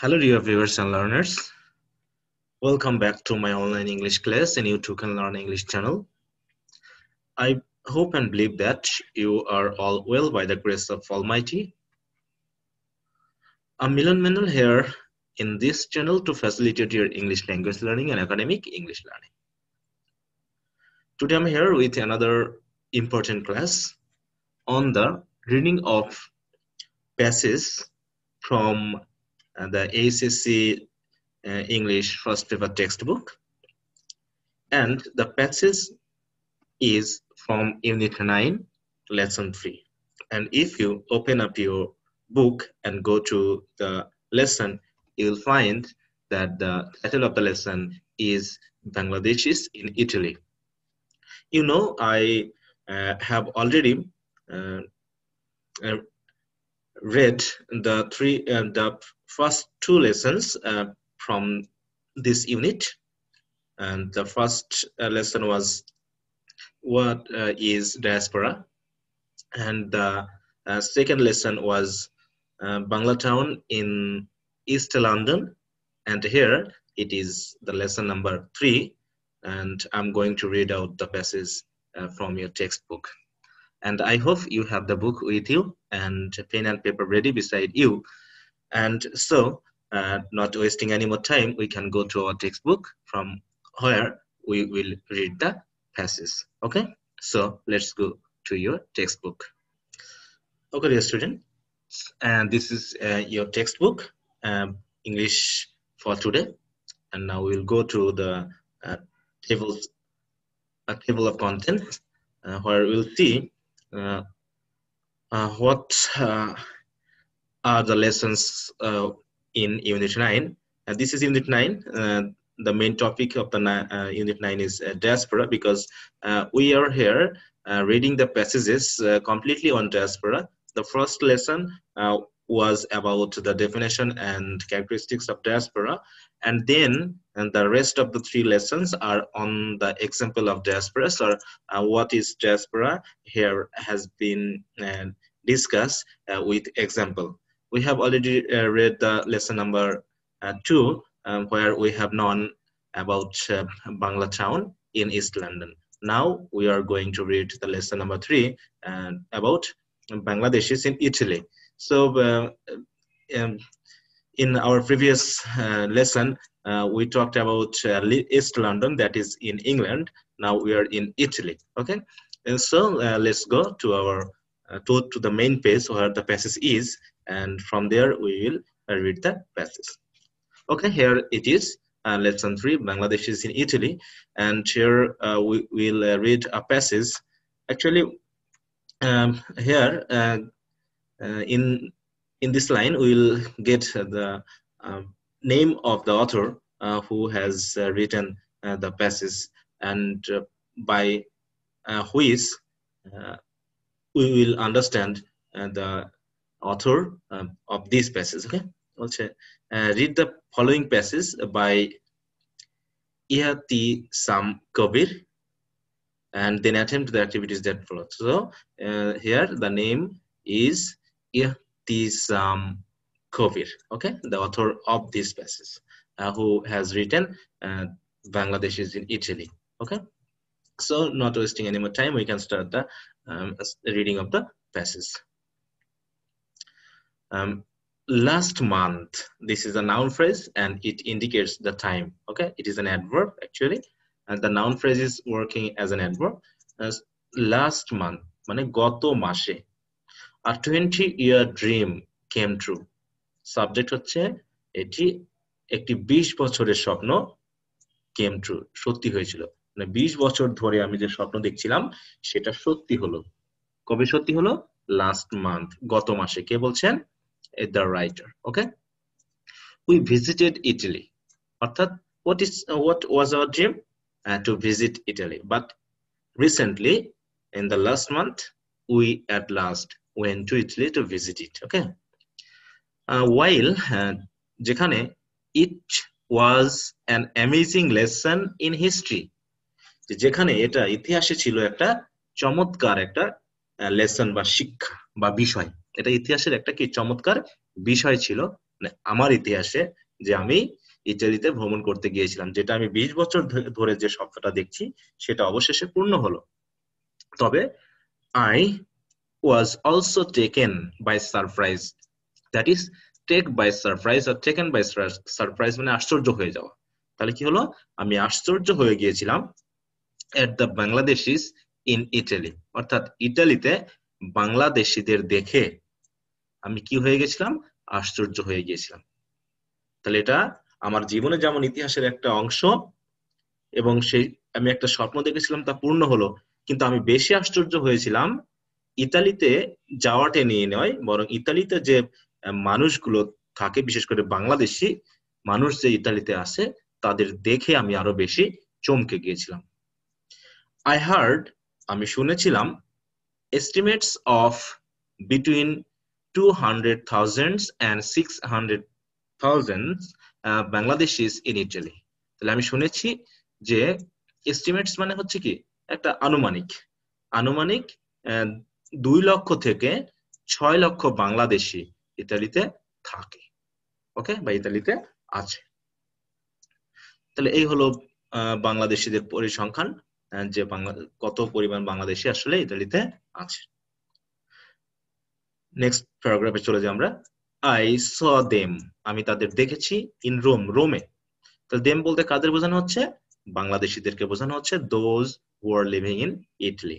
Hello dear viewers and learners. Welcome back to my online English class and you 2 can learn English channel. I hope and believe that you are all well by the grace of Almighty. I'm Milan Menel here in this channel to facilitate your English language learning and academic English learning. Today I'm here with another important class on the reading of passages from the ACC uh, English first paper textbook. And the passage is from Unit 9, Lesson 3. And if you open up your book and go to the lesson, you'll find that the title of the lesson is Bangladeshis in Italy. You know, I uh, have already uh, uh, read the three uh, the first two lessons uh, from this unit. And the first uh, lesson was what uh, is diaspora? And the uh, second lesson was uh, Bangla Town in East London. And here it is the lesson number three. And I'm going to read out the passages uh, from your textbook. And I hope you have the book with you and pen and paper ready beside you and so, uh, not wasting any more time, we can go to our textbook from where we will read the passage. Okay, so let's go to your textbook. Okay, dear student, and this is uh, your textbook, um, English for today. And now we'll go to the uh, tables, a table of contents, uh, where we'll see uh, uh, what are the lessons uh, in Unit 9. and this is Unit 9. Uh, the main topic of the uh, Unit 9 is uh, diaspora because uh, we are here uh, reading the passages completely on diaspora. The first lesson was about the definition and characteristics of diaspora. And then and the rest of the three lessons are on the example of diaspora. So what is diaspora here has been discussed with example we have already uh, read the lesson number uh, two, um, where we have known about uh, Bangla town in East London. Now we are going to read the lesson number three about Bangladeshis in Italy. So um, in our previous uh, lesson, uh, we talked about uh, East London, that is in England. Now we are in Italy, okay? And so let's go to our, to, to the main page where the passage is and from there we will read the passage okay here it is uh, lesson 3 Bangladesh is in Italy and here uh, we will uh, read a passage actually um, here uh, uh, in in this line we will get the um, name of the author uh, who has written the passage and by who is we will understand the author um, of these passages. Okay, also uh, read the following passages by Ihati Sam Kabir and then attempt the activities that follow. So uh, here the name is Ihati Sam Kabir, okay, the author of these passages uh, who has written uh, Bangladesh is in Italy, okay. So not wasting any more time, we can start the um, reading of the passages. Um, last month, this is a noun phrase and it indicates the time, okay? It is an adverb actually. And the noun phrase is working as an adverb. As last month, মানে গত মাসে a 20 year dream came true subject হচ্ছে এটি একটি 20 বছরের স্বপ্ন came true সত্যি হয়েছিল মানে 20 বছর ধরে আমি যে স্বপ্ন দেখছিলাম সেটা সত্যি হলো কবে সত্যি হলো last month গত মাসে কে বলছেন the writer okay we visited italy অর্থাৎ what is uh, what was our dream uh, to visit italy but recently in the last month we at last went to italy to visit it okay uh, while uh, it was an amazing lesson in history যেখানে এটা ইতিহাসে ছিল একটা চমৎকার একটা lesson বা শিক্ষা বা বিষয় এটা ইতিহাসের একটা কি চমৎকার বিষয় ছিল মানে আমার ইতিহাসে যে আমি ইতালিতে ভ্রমণ করতে গিয়েছিলাম যেটা আমি বিশ বছর ধরে যে স্বপ্নটা দেখছি সেটা অবশেষে পূর্ণ হলো তবে I was also taken by surprise that is take by surprise আর টেকেন বাই সারপ্রাইজ মানে আশ্চর্য হয়ে যাওয়া তাহলে কি হলো আমি আশ্চর্য হয়ে গিয়েছিলাম at the Bangladesh in Italy অর্থাৎ ইটালিতে বাংলাদেশিদের দেখে আমি কি হয়ে গেছিলাম আশ্চর্য হয়ে গিয়েছিলাম তাহলে এটা আমার জীবনে যেমন ইতিহাসের একটা অংশ এবং সেই আমি একটা স্বপ্ন দেখেছিলাম তা পূর্ণ হলো কিন্তু আমি বেশি আশ্চর্য হয়েছিলাম ইতালিতে যাওয়াটে নিয়ে নয় বরং ইতালিতে যে মানুষগুলো থাকে বিশেষ করে বাংলাদেশি মানুষ যে ইতালিতে আছে তাদের দেখে আমি আরো বেশি চমকে গিয়েছিলাম আই হার্ড আমি শুনেছিলাম estimates of between 200,000 and 600,000 uh, Bangladeshis in Italy. তাহলে আমি শুনেছি যে এস্টিমেটস মানে হচ্ছে কি একটা আনুমানিক আনুমানিক দুই লক্ষ থেকে ছয় লক্ষ বাংলাদেশি ইতালিতে থাকে ওকে বা ইতালিতে আছে তাহলে এই হলো বাংলাদেশিদের পরিসংখ্যান যে বাংলা কত পরিমাণ বাংলাদেশি আসলে ইতালিতে আছে নেক্সট প্যারাগ্রাফে চলে যাই আমরা আই স দেম আমি তাদের দেখেছি ইন রোম রোমে তাহলে দেম বলতে কাদের বোঝানো হচ্ছে বাংলাদেশিদেরকে বোঝানো হচ্ছে those who are living in Italy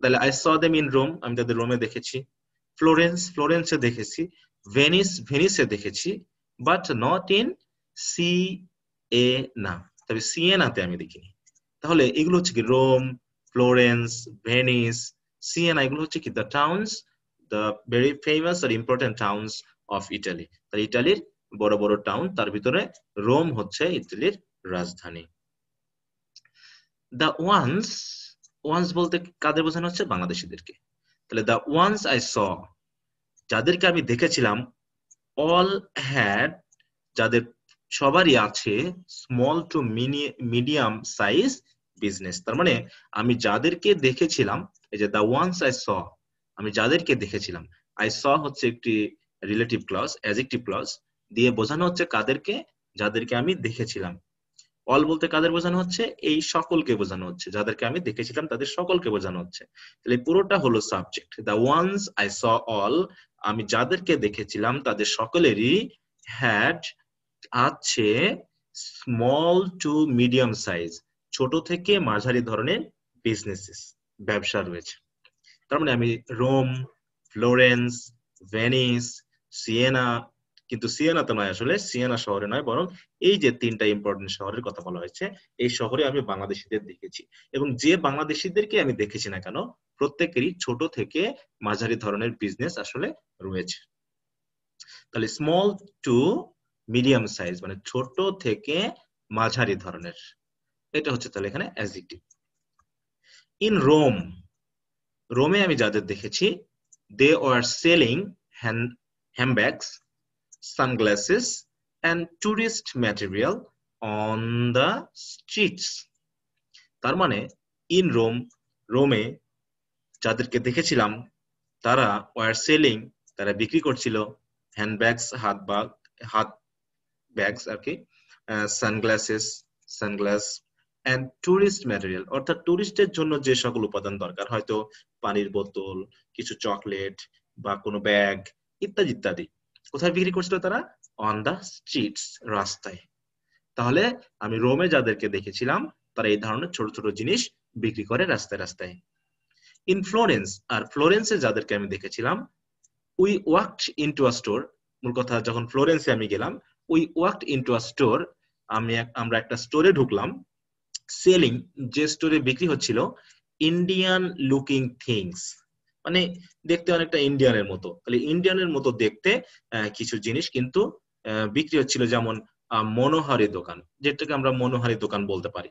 তাহলে I saw them in Rome আমি তাদের রোমে দেখেছি ফ্লোরেন্স ফ্লোরেন্সে দেখেছি ভেনিস ভেনিসে দেখেছি but not in Siena তবে সিএনাতে আমি দেখিনি তাহলে এগুলো হচ্ছে কি রোম ফ্লোরেন্স ভেনিস সিয়েনা এগুলো হচ্ছে কি the towns the very famous আর ইম্পর্টেন্ট টাউন্স অফ ইটালি তাহলে ইটালির বড় বড় টাউন তার ভিতরে রোম হচ্ছে ইতালির রাজধানী দ্য ওয়ান্স ওয়ান্স বলতে কাদের বোঝানো হচ্ছে বাংলাদেশিদেরকে তাহলে দ্য ওয়ান্স আই স যাদেরকে আমি দেখেছিলাম অল হ্যাড যাদের সবারই আছে small to medium size business তার মানে আমি যাদেরকে দেখেছিলাম এই যে দা ওয়ান্স আই স আমি যাদেরকে দেখেছিলাম আই স হচ্ছে একটি রিলেটিভ ক্লজ অ্যাজেক্টিভ ক্লস দিয়ে বোঝানো হচ্ছে কাদেরকে যাদেরকে আমি দেখেছিলাম অল বলতে কাদের বোঝানো হচ্ছে এই সকলকে বোঝানো হচ্ছে যাদেরকে আমি দেখেছিলাম তাদের সকলকে বোঝানো হচ্ছে তাহলে পুরোটা হলো subject the ones I saw all আমি যাদেরকে দেখেছিলাম তাদের সকলেরই হ্যাড আছে স্মল টু মিডিয়াম সাইজ ছোট থেকে মাঝারি ধরনের বিজনেসেস ব্যবসা রয়েছে তার মানে আমি রোম ফ্লোরেন্স ভেনিস সিয়েনা কিন্তু সিয়েনা তো নয় আসলে সিয়েনা শহরে নয় বরং এই যে তিনটা ইম্পর্টেন্ট শহরের কথা বলা হয়েছে এই শহরে আমি বাংলাদেশিদের দেখেছি এবং যে বাংলাদেশিদেরকে আমি দেখেছি না কেন প্রত্যেকেরই ছোট থেকে মাঝারি ধরনের বিজনেস আসলে রয়েছে তাহলে স্মল টু মিডিয়াম সাইজ মানে ছোট থেকে মাঝারি ধরনের এটা হচ্ছে তাহলে এখানে অ্যাডজেক্টিভ ইন রোম রোমে আমি যাদের দেখেছি they are selling handbags sunglasses and tourist material on the streets তার মানে ইন রোম রোমে যাদেরকে দেখেছিলাম তারা ওয়ার সেলিং তারা বিক্রি করছিল হ্যান্ডব্যাগস হাত বা হাত ব্যাগস আর কি sunglasses sunglass and tourist material অর্থাৎ টুরিস্টের জন্য যে সকল উপাদান দরকার হয়তো পানির বোতল কিছু চকলেট বা কোনো ব্যাগ ইত্যাদি ইত্যাদি কোথায় বিক্রি করছিল তারা অন দা স্ট্রিটস রাস্তায় তাহলে আমি রোমে যাদেরকে দেখেছিলাম তারা এই ধরনের ছোট ছোট জিনিস বিক্রি করে রাস্তায় রাস্তায় ইন ফ্লোরেন্স আর ফ্লোরেন্সে যাদেরকে আমি দেখেছিলাম we walk into a store মূল কথা যখন ফ্লোরেন্সে আমি গেলাম we into a store আমি আমরা একটা স্টোরে ঢুকলাম সেলিং যে স্টোরে বিক্রি হচ্ছিল ইন্ডিয়ান লুকিং থিংস মানে দেখতে অনেকটা ইন্ডিয়ানের মতো তাহলে ইন্ডিয়ানের মতো দেখতে কিছু জিনিস কিন্তু বিক্রি হচ্ছিল যেমন মনোহারি দোকান যেটাকে আমরা মনোহারি দোকান বলতে পারি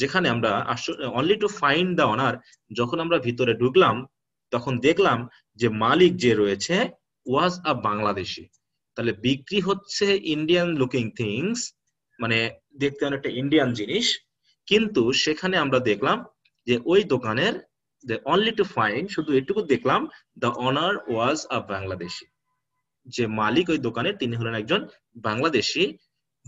যেখানে আমরা only to find the owner যখন আমরা ভিতরে ঢুকলাম তখন দেখলাম যে মালিক যে রয়েছে ওয়াজ আ বাংলাদেশি তাহলে বিক্রি হচ্ছে ইন্ডিয়ান লুকিং থিংস মানে দেখতে অনেকটা ইন্ডিয়ান জিনিস কিন্তু সেখানে আমরা দেখলাম যে ওই দোকানের অনলি টু ফাইন শুধু এটুকু দেখলাম the owner was a Bangladeshi যে মালিক ওই দোকানে তিনি হলেন একজন বাংলাদেশি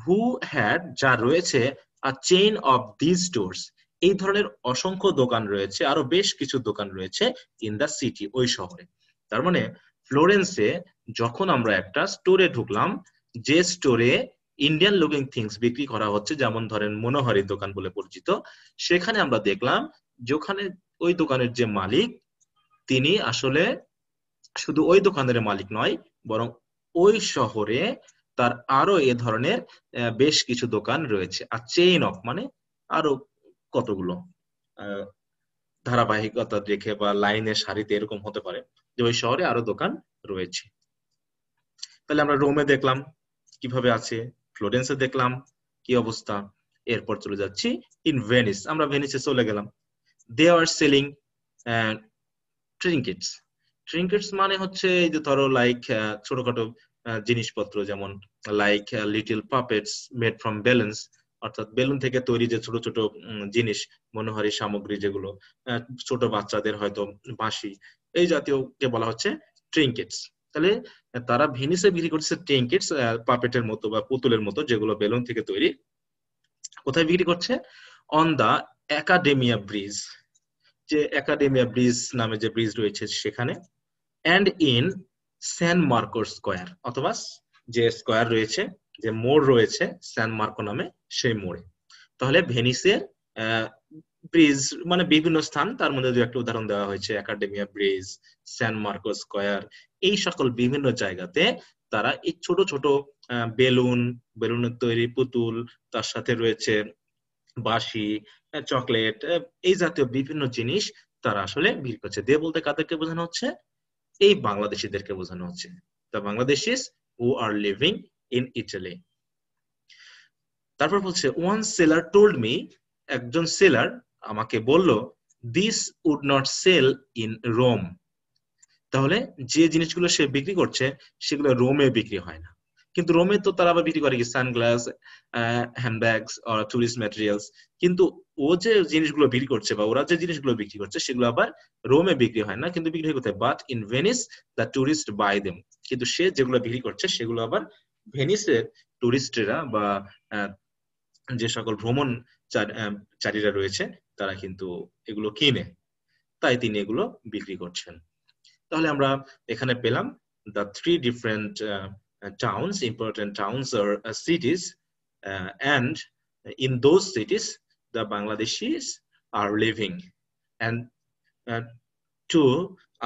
হু হ্যাড যা রয়েছে a chain of this stores এই ধরনের অসংখ্য দোকান রয়েছে আরো বেশ কিছু দোকান রয়েছে ইন দ্য সিটি ওই শহরে তার মানে ফ্লোরেন্সে যখন আমরা একটা স্টোরে ঢুকলাম যে স্টোরে ইন্ডিয়ান লুকিং থিংস বিক্রি করা হচ্ছে যেমন ধরেন মনোহরের দোকান বলে পরিচিত সেখানে আমরা দেখলাম যেখানে ওই দোকানের যে মালিক তিনি আসলে শুধু ওই দোকানের মালিক নয় বরং ওই শহরে তার আরো এ ধরনের বেশ কিছু দোকান রয়েছে আর চেইন অফ মানে আরো কতগুলো ধারাবাহিকতা দেখে বা লাইনের সারিতে এরকম হতে পারে যে ওই শহরে আরো দোকান রয়েছে তাহলে আমরা রোমে দেখলাম কিভাবে আছে ফ্লোরেন্সে দেখলাম কি অবস্থা এরপর চলে যাচ্ছি ইন ভেনিস আমরা ভেনিসে চলে গেলাম দে আর সেলিং ট্রিঙ্কেটস ট্রিঙ্কেটস মানে হচ্ছে এই যে ধরো লাইক ছোটখাটো জিনিসপত্র যেমন like little puppets made from balloons অর্থাৎ বেলুন থেকে তৈরি যে ছোট ছোট জিনিস মনোহারি সামগ্রী যেগুলো ছোট বাচ্চাদের হয়তো বাঁশি এই জাতীয়কে বলা হচ্ছে ট্রিঙ্কেটস তাহলে তারা ভেনিসে বিক্রি করছে টেঙ্কেটস পাপেটের মতো বা পুতুলের মতো যেগুলো বেলুন থেকে তৈরি কোথায় বিক্রি করছে অন দা একাডেমিয়া ব্রিজ যে একাডেমিয়া ব্রিজ নামে যে ব্রিজ রয়েছে সেখানে and in San Marco Square অথবা যে স্কোয়ার রয়েছে যে মোড় রয়েছে স্যান মার্কো নামে সেই মোড়ে তাহলে ভেনিসের ব্রিজ মানে বিভিন্ন স্থান তার মধ্যে দু একটা উদাহরণ দেওয়া হয়েছে Accademia Bridge San Marco Square এই সকল বিভিন্ন জায়গাতে তারা এই ছোট ছোট বেলুন বেলুনের তৈরি পুতুল তার সাথে রয়েছে বাসি চকলেট এই জাতীয় বিভিন্ন জিনিস তারা আসলে ভিড় করছে দে বলতে কাদেরকে বোঝানো হচ্ছে এই বাংলাদেশিদেরকে বোঝানো হচ্ছে the Bangladeshis who are living in Italy তারপর বলছে ওয়ান সেলার টোল্ড মি একজন সেলার আমাকে বলল this would not sell in Rome তাহলে যে জিনিসগুলো সে বিক্রি করছে সেগুলো রোমে বিক্রি হয় না কিন্তু রোমে তো তারা আবার বিক্রি করে কি sunglass handbags or tourist materials কিন্তু ও যে জিনিসগুলো বিক্রি করছে বা ওরা যে জিনিসগুলো বিক্রি করছে সেগুলো আবার রোমে বিক্রি হয় না কিন্তু বিক্রি করতে but in Venice the tourist buy them কিন্তু সে যেগুলো বিক্রি করছে সেগুলো আবার ভেনিসের টুরিস্টেরা বা যে সকল ভ্রমণ চারীরা রয়েছে তারা কিন্তু এগুলো কিনে তাই তিনি এগুলো বিক্রি করছেন তাহলে আমরা এখানে পেলাম the three different towns important towns or cities and in those cities the Bangladeshi are living and to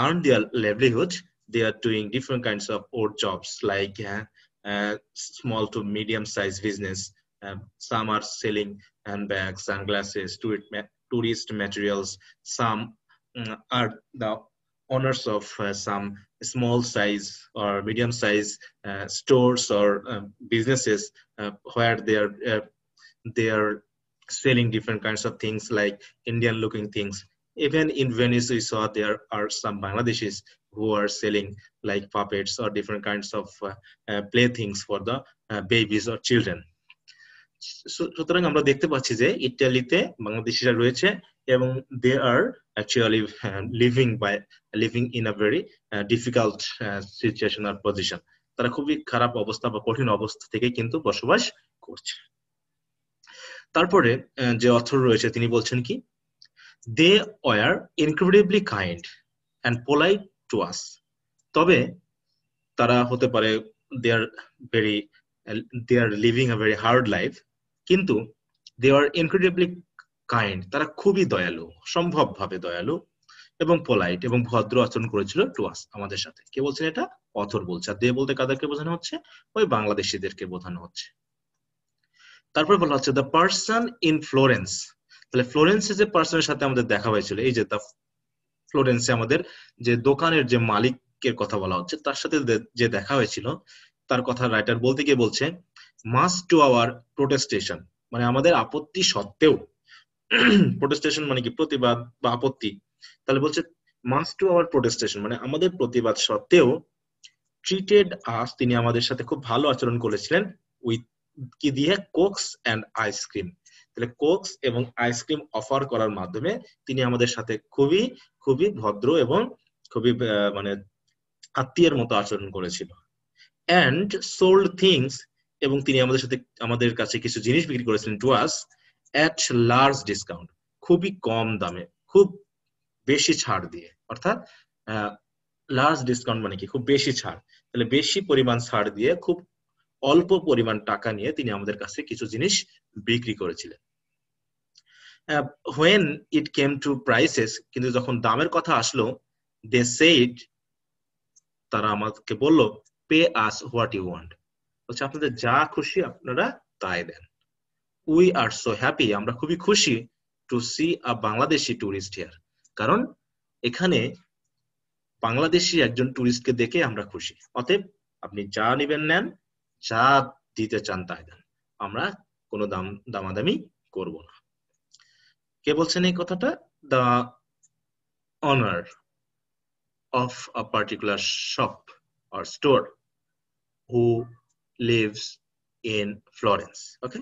earn their livelihood they are doing different kinds of or jobs like small to medium size business some are selling hand bag sunglasses to it tourist materials. Some mm, are the owners of uh, some small size or medium size uh, stores or um, uh, businesses where they are uh, they are selling different kinds of things like Indian looking things. Even in Venice, we saw there are some Bangladeshis who are selling like puppets or different kinds of uh, uh, playthings for the babies or children. সুতরাং আমরা দেখতে পাচ্ছি যে ইটালিতে বাংলাদেশিরা রয়েছে এবং they হ্যাঁ, are actually living by living in a very difficult situation or position তারা খুবই খারাপ অবস্থা বা কঠিন অবস্থা থেকে কিন্তু বসবাস করছে তারপরে যে অথর রয়েছে তিনি বলছেন কি they were incredibly kind and polite to us তবে তারা হতে পারে they are very they are living a very hard life কিন্তু দে আর ইনক্রেডিবলি কাইন্ড তারা খুবই দয়ালু সম্ভবভাবে দয়ালু এবং পোলাইট এবং ভদ্র আচরণ করেছিল টু আস আমাদের সাথে কে বলছেন এটা অথর বলছে আর দে বলতে কাদেরকে বোঝানো হচ্ছে ওই বাংলাদেশিদেরকে বোঝানো হচ্ছে তারপর বলা হচ্ছে দ্য পার্সন ইন ফ্লোরেন্স তাহলে ফ্লোরেন্সে যে পার্সনের সাথে আমাদের দেখা হয়েছিল এই যে দ্য ফ্লোরেন্সে আমাদের যে দোকানের যে মালিকের কথা বলা হচ্ছে তার সাথে যে দেখা হয়েছিল তার কথা রাইটার বলতে গিয়ে বলছে মাস টু আওয়ার প্রোটেস্টেশন মানে আমাদের আপত্তি সত্ত্বেও প্রোটেস্টেশন মানে কি প্রতিবাদ বা আপত্তি তাহলে বলছে মাস টু আওয়ার প্রোটেস্টেশন মানে আমাদের প্রতিবাদ সত্ত্বেও ট্রিটেড আস তিনি আমাদের সাথে খুব ভালো আচরণ করেছিলেন উইথ কি দিয়ে কোকস অ্যান্ড আইসক্রিম তাহলে কোকস এবং আইসক্রিম অফার করার মাধ্যমে তিনি আমাদের সাথে খুবই খুবই ভদ্র এবং খুবই মানে আত্মীয়ের মতো আচরণ করেছিল অ্যান্ড সোল্ড থিংস এবং তিনি আমাদের সাথে আমাদের কাছে কিছু জিনিস বিক্রি করেছিলেন to us at large discount খুবই কম দামে খুব বেশি ছাড় দিয়ে অর্থাৎ লার্জ ডিসকাউন্ট মানে কি খুব বেশি ছাড় তাহলে বেশি পরিমাণ ছাড় দিয়ে খুব অল্প পরিমাণ টাকা নিয়ে তিনি আমাদের কাছে কিছু জিনিস বিক্রি করেছিলেন when it came to prices কিন্তু যখন দামের কথা আসলো দে সেড তারা আমাকে বলল pay us what you want হচ্ছে আপনাদের যা খুশি আপনারা তাই দেন উই আর সো হ্যাপি আমরা খুবই খুশি to see a Bangladeshi tourist here কারণ এখানে বাংলাদেশি একজন টুরিস্টকে দেখে আমরা খুশি অতএব আপনি যা নেবেন নেন যা দিতে চান তাই দেন আমরা কোনো দাম দামাদামি করব না কে বলছেন এই কথাটা the owner of a particular shop or store who lives in Florence. Okay.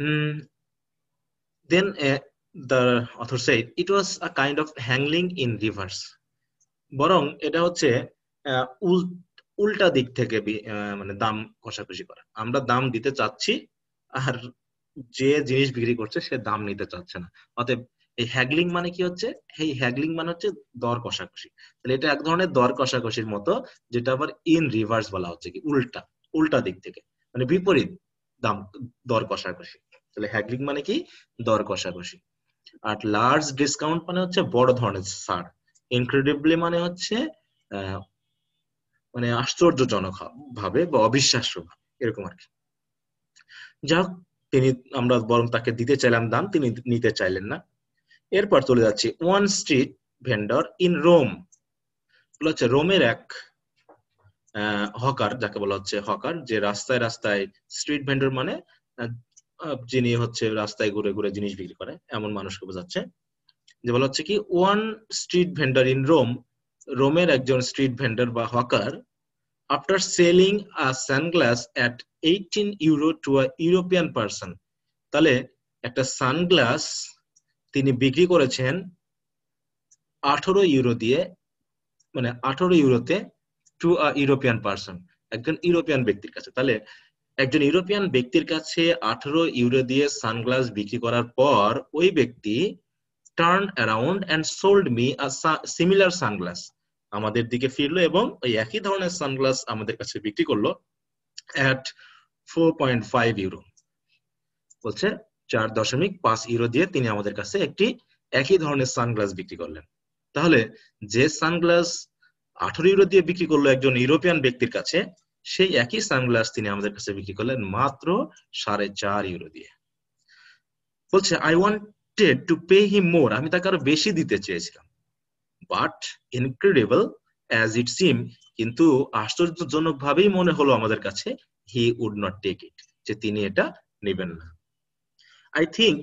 Mm. Then uh, the author said it was a kind of hangling in reverse. বরং এটা হচ্ছে উল্টা দিক থেকে মানে দাম কষাকষি করা আমরা দাম দিতে চাচ্ছি আর যে জিনিস বিক্রি করছে সে দাম নিতে চাচ্ছে না অতএব এই হ্যাগলিং মানে কি হচ্ছে এই হ্যাগলিং মানে হচ্ছে দর কষাকষি তাহলে এটা এক ধরনের দর কষাকষির মতো যেটা আবার ইন রিভার্স বলা হচ্ছে কি উল্টা উল্টা দিক থেকে মানে বিপরীত দাম দর কষাকষি তাহলে হ্যাগলিং মানে কি দর কষাকষি আর লার্জ ডিসকাউন্ট মানে হচ্ছে বড় ধরনের সার ইনক্রেডিবলি মানে হচ্ছে মানে আশ্চর্যজনক ভাবে বা অবিশ্বাস্য এরকম আর কি যাই হোক তিনি আমরা বরং তাকে দিতে চাইলাম দাম তিনি নিতে চাইলেন না এরপর চলে যাচ্ছি one street vendor in Rome হচ্ছে রোমের এক হকার যাকে বলা হচ্ছে হকার যে রাস্তায় রাস্তায় স্ট্রিট ভেন্ডর মানে যিনি হচ্ছে রাস্তায় ঘুরে ঘুরে জিনিস বিক্রি করে এমন মানুষকে বোঝাচ্ছে যে বলা হচ্ছে কি one street vendor in Rome রোমের একজন স্ট্রিট ভেন্ডার বা hawker after selling a sunglass at eighteen euro to a European person তাহলে একটা সানগ্লাস তিনি বিক্রি করেছেন আঠারো ইউরো দিয়ে মানে আঠারো ইউরোতে টু আ ইউরোপিয়ান পার্সন একজন ইউরোপিয়ান ব্যক্তির কাছে তাহলে একজন ইউরোপিয়ান ব্যক্তির কাছে আঠারো ইউরো দিয়ে সানগ্লাস বিক্রি করার পর ওই ব্যক্তি turn around and sold me similar sunglass আমাদের দিকে ফিরলো এবং ওই একই ধরনের সানগ্লাস আমাদের কাছে বিক্রি করলো at four point five euro বলছে চার দশমিক পাঁচ ইউরো দিয়ে তিনি আমাদের কাছে একটি একই ধরনের সানগ্লাস বিক্রি করলেন তাহলে যে সানগ্লাস আঠারো ইউরো দিয়ে বিক্রি করলো একজন ইউরোপিয়ান ব্যক্তির কাছে সেই একই সানগ্লাস তিনি আমাদের কাছে বিক্রি করলেন মাত্র সাড়ে চার ইউরো দিয়ে বলছে I wanted to pay him more আমি তাকে আরো বেশি দিতে চেয়েছিলাম but incredible as it seem কিন্তু আশ্চর্যজনক ভাবেই মনে হলো আমাদের কাছে he would not take it যে তিনি এটা নেবেন না I think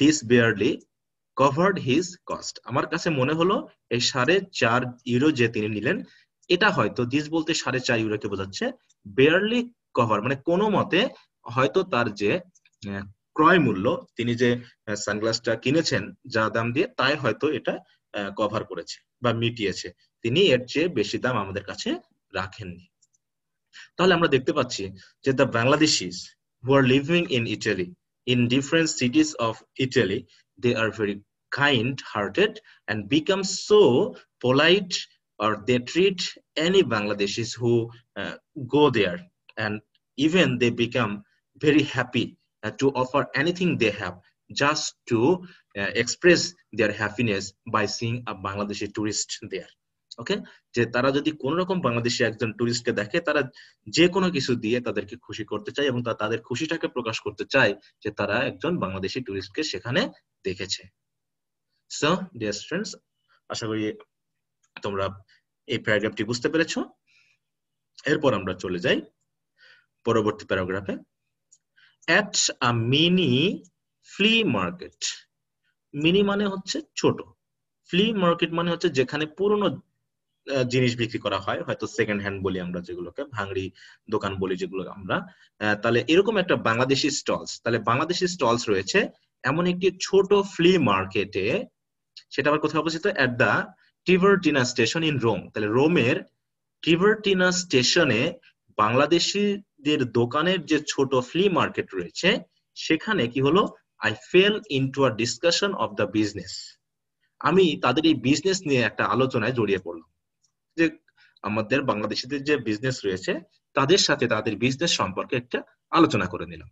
this barely covered his cost আমার কাছে মনে হলো এই সাড়ে চার ইউরো যে তিনি নিলেন এটা হয়তো দিস বলতে সাড়ে চার ইউরোকে বোঝাচ্ছে বেয়ারলি কভার মানে কোনো মতে হয়তো তার যে ক্রয় মূল্য তিনি যে সানগ্লাসটা কিনেছেন যা দাম দিয়ে তাই হয়তো এটা কভার করেছে বা মিটিয়েছে তিনি এর চেয়ে বেশি দাম আমাদের কাছে রাখেননি তাহলে আমরা দেখতে পাচ্ছি যে the Bangladeshis who are living in Italy in different cities of Italy, they are very kind-hearted and become so polite or they treat any Bangladeshis who uh, go there and even they become very happy uh, to offer anything they have just to uh, express their happiness by seeing a Bangladeshi tourist there. Okay যে তারা যদি কোন রকম বাংলাদেশি একজন টুরিস্টকে দেখে তারা যে কোনো কিছু দিয়ে তাদেরকে খুশি করতে চায় এবং তাদের খুশিটাকে প্রকাশ করতে চায় যে তারা একজন বাংলাদেশি টুরিস্টকে সেখানে দেখেছে সো ডিয়ার স্টুডেন্টস আশা করি তোমরা এই প্যারাগ্রাফটি বুঝতে পেরেছ এরপর আমরা চলে যাই পরবর্তী প্যারাগ্রাফে at a mini flea market mini মানে হচ্ছে ছোট ফ্লি মার্কেট মানে হচ্ছে যেখানে পুরনো জিনিস বিক্রি করা হয় হয়তো সেকেন্ড হ্যান্ড বলি আমরা যেগুলোকে ভাঙড়ি দোকান বলি যেগুলো আমরা তাহলে এরকম একটা বাংলাদেশি স্টলস তাহলে বাংলাদেশি স্টলস রয়েছে এমন একটি ছোট ফ্লি মার্কেটে সেটা আবার কোথায় অবস্থিত at the Tiburtina station in Rome তাহলে রোমের টিভার্টিনা স্টেশনে বাংলাদেশিদের দোকানের যে ছোট ফ্লি মার্কেট রয়েছে সেখানে কি হলো I fell into a discussion of the business আমি তাদের এই বিজনেস নিয়ে একটা আলোচনায় জড়িয়ে পড়লাম যে আমাদের বাংলাদেশিদের যে বিজনেস রয়েছে তাদের সাথে তাদের বিজনেস সম্পর্কে একটা আলোচনা করে নিলাম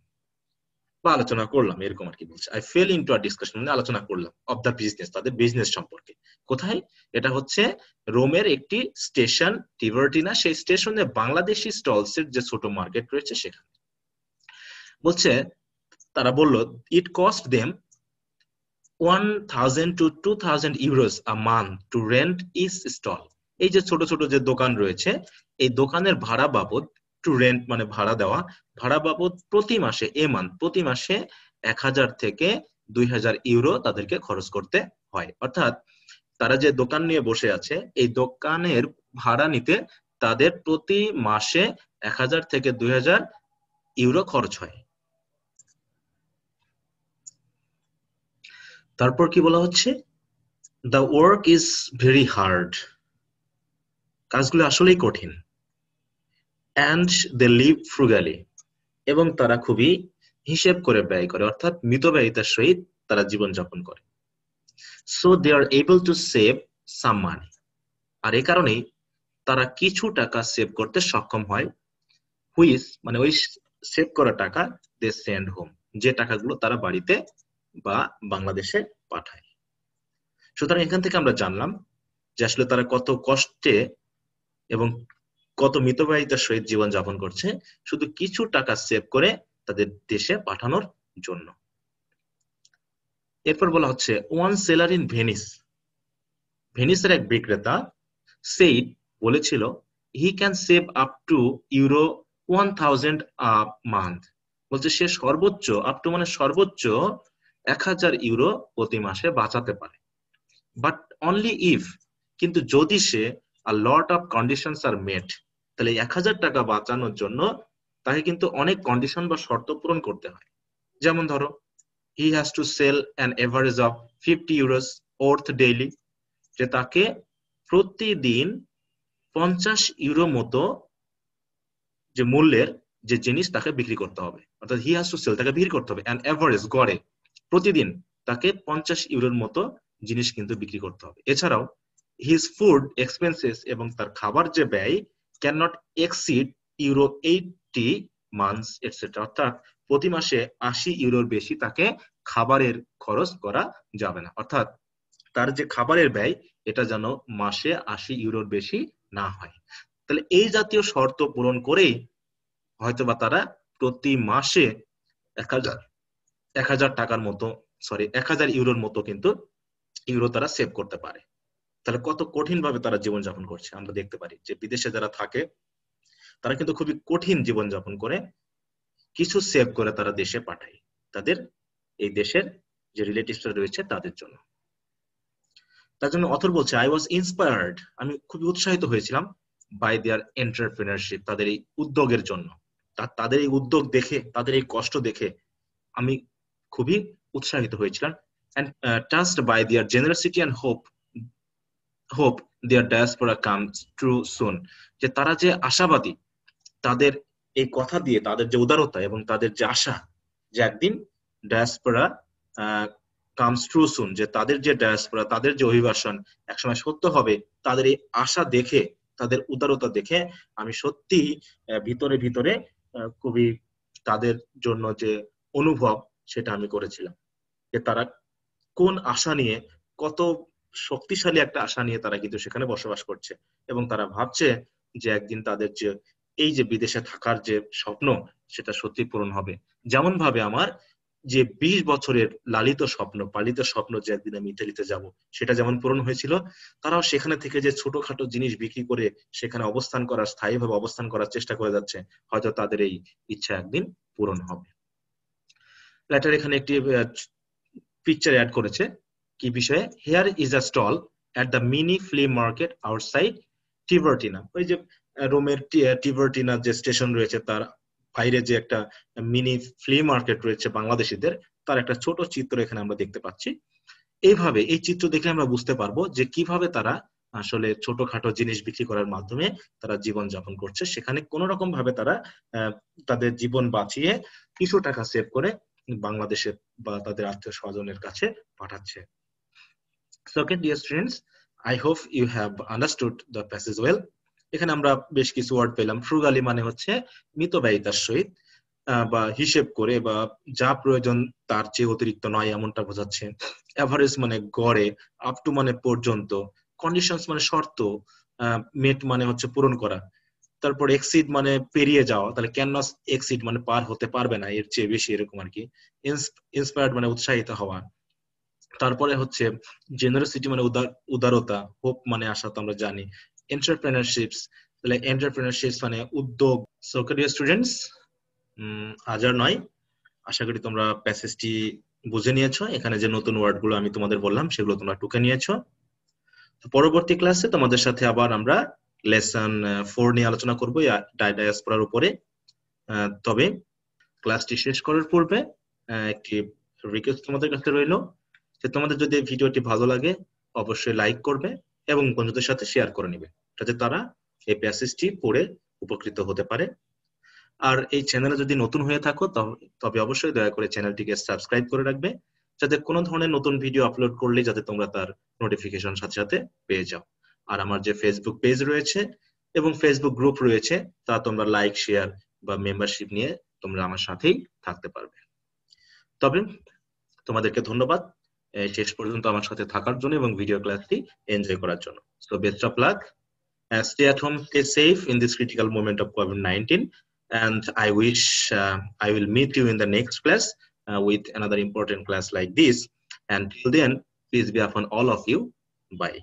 বা আলোচনা করলাম এরকম আর কি বলছে I fell into are discussion মানে আলোচনা করলাম অফ দ্য বিজনেস তাদের বিজনেস সম্পর্কে কোথায় এটা হচ্ছে রোমের একটি স্টেশন টিভার্টিনা সেই স্টেশনে বাংলাদেশি স্টলস এর যে ছোট মার্কেট রয়েছে সেখানে বলছে তারা বলল it cost them 1000 to 2000 euros a month to rent this stall এই যে ছোট ছোট যে দোকান রয়েছে এই দোকানের ভাড়া বাবদ টু রেন্ট মানে ভাড়া দেওয়া ভাড়া বাবদ প্রতি মাসে এ মান্থ প্রতি মাসে এক হাজার থেকে দুই হাজার ইউরো তাদেরকে খরচ করতে হয় অর্থাৎ তারা যে দোকান নিয়ে বসে আছে এই দোকানের ভাড়া নিতে তাদের প্রতি মাসে এক হাজার থেকে দুই হাজার ইউরো খরচ হয় তারপর কি বলা হচ্ছে the work is very hard কাজগুলো আসলেই কঠিন অ্যান্ড দে লিভ ফ্রুগালি এবং তারা খুবই হিসেব করে ব্যয় করে অর্থাৎ মৃত ব্যয়িতার সহিত তারা জীবনযাপন করে so they are able to save some money আর এ কারণেই তারা কিছু টাকা সেভ করতে সক্ষম হয় হুইস মানে ওই সেভ করা টাকা দে সেন্ড হোম যে টাকাগুলো তারা বাড়িতে বা বাংলাদেশে পাঠায় সুতরাং এখান থেকে আমরা জানলাম যে আসলে তারা কত কষ্টে এবং কত মিতব্যয়িতার সহিত জীবন যাপন করছে শুধু কিছু টাকা সেভ করে তাদের দেশে পাঠানোর জন্য এরপর বলা হচ্ছে ওয়ান সেলার ইন ভেনিস ভেনিসের এক বিক্রেতা সেইট বলেছিল he can save up to euro one thousand up month বলছে সে সর্বোচ্চ আপ টু মানে সর্বোচ্চ এক হাজার ইউরো প্রতি মাসে বাঁচাতে পারে বাট অনলি ইফ কিন্তু যদি সে আর লট অফ conditions আর মেট তাহলে এক হাজার টাকা বাঁচানোর জন্য তাকে কিন্তু অনেক কন্ডিশন বা শর্ত পূরণ করতে হয় যেমন ধরো he has to sell an average of fifty euros worth daily যে তাকে প্রতিদিন পঞ্চাশ ইউরো মতো যে মূল্যের যে জিনিস তাকে বিক্রি করতে হবে অর্থাৎ হি হ্যাজ টু সেল তাকে বিক্রি করতে হবে অ্যান এভারেজ গড়ে প্রতিদিন তাকে পঞ্চাশ ইউরোর মতো জিনিস কিন্তু বিক্রি করতে হবে এছাড়াও হিজ ফুড এক্সপেন্সেস এবং তার খাবার যে ব্যয় can not euro euro eighty etc অর্থাৎ প্রতি মাসে আশি ইউরোর বেশি তাকে খাবারের খরচ করা যাবে না অর্থাৎ তার যে খাবারের ব্যয় এটা যেন মাসে আশি ইউরোর বেশি না হয় তাহলে এই জাতীয় শর্ত পূরণ করেই হয়তোবা তারা প্রতি মাসে এক হাজার এক হাজার টাকার মতো সরি এক হাজার ইউরোর মতো কিন্তু ইউরো তারা সেভ করতে পারে তাহলে কত কঠিন ভাবে তারা জীবনযাপন করছে আমরা দেখতে পারি যে বিদেশে যারা থাকে তারা কিন্তু খুবই কঠিন জীবনযাপন করে কিছু সেভ করে তারা দেশে পাঠায় তাদের এই দেশের যে রিলেটিভসরা রয়েছে তাদের জন্য তার জন্য অথর বলছে আই ওয়াজ ইন্সপায়ার্ড আমি খুবই উৎসাহিত হয়েছিলাম বাই দেয়ার এন্টারপ্রিনারশিপ তাদের এই উদ্যোগের জন্য তাদের এই উদ্যোগ দেখে তাদের এই কষ্ট দেখে আমি খুবই উৎসাহিত হয়েছিলাম and touched by their generosity and hope hope their diaspora come true soon যে তারা যে আশাবাদী তাদের এই কথা দিয়ে তাদের যে উদারতা এবং তাদের যে আশা যে একদিন ডায়াসপোরা কামস ট্রু সুন যে তাদের যে ডায়াসপোরা তাদের যে অভিবাসন একসময় সত্য হবে তাদের এই আশা দেখে তাদের উদারতা দেখে আমি সত্যি ভিতরে ভিতরে খুবই তাদের জন্য যে অনুভব সেটা আমি করেছিলাম যে তারা কোন আশা নিয়ে কত শক্তিশালী একটা আশা নিয়ে তারা কিন্তু সেখানে বসবাস করছে এবং তারা ভাবছে যে একদিন তাদের যে এই যে বিদেশে থাকার যে স্বপ্ন সেটা সত্যি পূরণ হবে যেমন ভাবে আমার যে বিশ বছরের লালিত স্বপ্ন পালিত স্বপ্ন যে একদিন আমি ইতালিতে যাব সেটা যেমন পূরণ হয়েছিল তারাও সেখানে থেকে যে ছোটখাটো জিনিস বিক্রি করে সেখানে অবস্থান করার স্থায়ীভাবে অবস্থান করার চেষ্টা করে যাচ্ছে হয়তো তাদের এই ইচ্ছা একদিন পূরণ হবে লেটার এখানে একটি পিকচার অ্যাড করেছে কি বিষয়ে here is a stall at the mini flea market outside Tiburtina ওই যে রোমের টিভার্টিনা যে স্টেশন রয়েছে তার বাইরে যে একটা মিনি ফ্লি মার্কেট রয়েছে বাংলাদেশিদের তার একটা ছোট চিত্র এখানে আমরা দেখতে পাচ্ছি এইভাবে এই চিত্র দেখে আমরা বুঝতে পারবো যে কিভাবে তারা আসলে ছোটখাটো জিনিস বিক্রি করার মাধ্যমে তারা জীবন যাপন করছে সেখানে কোন রকম ভাবে তারা তাদের জীবন বাঁচিয়ে কিছু টাকা সেভ করে বাংলাদেশে বা তাদের আত্মীয় স্বজনের কাছে পাঠাচ্ছে second dear students I hope you have understood the passage well এখানে আমরা বেশ কিছু ওয়ার্ড পেলাম ফ্রুগালি মানে হচ্ছে মিতব্যয়িতার সহিত বা হিসেব করে বা যা প্রয়োজন তার চেয়ে অতিরিক্ত নয় এমনটা বোঝাচ্ছে এভারেজ মানে গড়ে আপ টু মানে পর্যন্ত কন্ডিশনস মানে শর্ত মেট মানে হচ্ছে পূরণ করা তারপর এক্সিড মানে পেরিয়ে যাওয়া তাহলে ক্যানভাস এক্সিড মানে পার হতে পারবে না এর চেয়ে বেশি এরকম আর কি ইন্সপায়ার্ড মানে উৎসাহিত হওয়া তারপরে হচ্ছে জেনারোসিটি মানে উদারতা হোপ মানে আশা তো আমরা জানি এন্টারপ্রেনারশিপ তাহলে এন্টারপ্রেনারশিপ মানে উদ্যোগ স্টুডেন্টস হাজার নয় আশা করি তোমরা প্যাসেজটি বুঝে নিয়েছো এখানে যে নতুন ওয়ার্ডগুলো আমি তোমাদের বললাম সেগুলো তোমরা টুকে নিয়েছো তো পরবর্তী ক্লাসে তোমাদের সাথে আবার আমরা লেসন ফোর নিয়ে আলোচনা করবো ডায়াসপোরার উপরে তবে ক্লাসটি শেষ করার পূর্বে একটি রিকোয়েস্ট তোমাদের কাছে রইলো যে তোমাদের যদি এই ভিডিওটি ভালো লাগে অবশ্যই লাইক করবে এবং বন্ধুদের সাথে শেয়ার করে নেবে যাতে তারা এই প্যাসেজটি পড়ে উপকৃত হতে পারে আর এই চ্যানেলে যদি নতুন হয়ে থাকো তবে অবশ্যই দয়া করে চ্যানেলটিকে সাবস্ক্রাইব করে রাখবে যাতে কোনো ধরনের নতুন ভিডিও আপলোড করলে যাতে তোমরা তার নোটিফিকেশন সাথে সাথে পেয়ে যাও আর আমার যে ফেসবুক পেজ রয়েছে এবং ফেসবুক গ্রুপ রয়েছে তা তোমরা লাইক শেয়ার বা মেম্বারশিপ নিয়ে তোমরা আমার সাথেই থাকতে পারবে তবে তোমাদেরকে ধন্যবাদ শেষ পর্যন্ত আমার সাথে থাকার জন্য এবং ভিডিও ক্লাসটি এনজয় করার জন্য so best of luck stay at home stay safe in this critical moment of covid-19 and i wish uh, i will meet you in the next class uh, with another important class like this and till then please be upon all of you bye